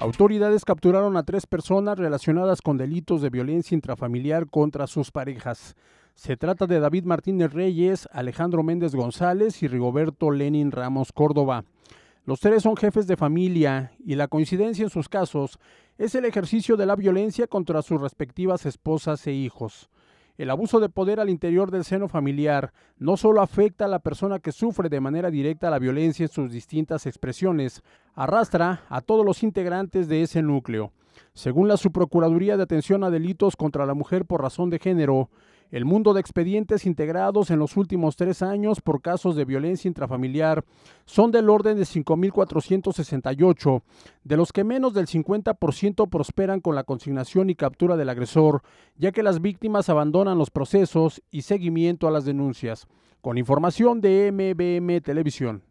Autoridades capturaron a tres personas relacionadas con delitos de violencia intrafamiliar contra sus parejas. Se trata de David Martínez Reyes, Alejandro Méndez González y Rigoberto Lenin Ramos Córdoba. Los tres son jefes de familia y la coincidencia en sus casos es el ejercicio de la violencia contra sus respectivas esposas e hijos. El abuso de poder al interior del seno familiar no solo afecta a la persona que sufre de manera directa la violencia en sus distintas expresiones, arrastra a todos los integrantes de ese núcleo. Según la Subprocuraduría de Atención a Delitos contra la Mujer por Razón de Género, el mundo de expedientes integrados en los últimos tres años por casos de violencia intrafamiliar son del orden de 5.468, de los que menos del 50% prosperan con la consignación y captura del agresor, ya que las víctimas abandonan los procesos y seguimiento a las denuncias. Con información de MBM Televisión.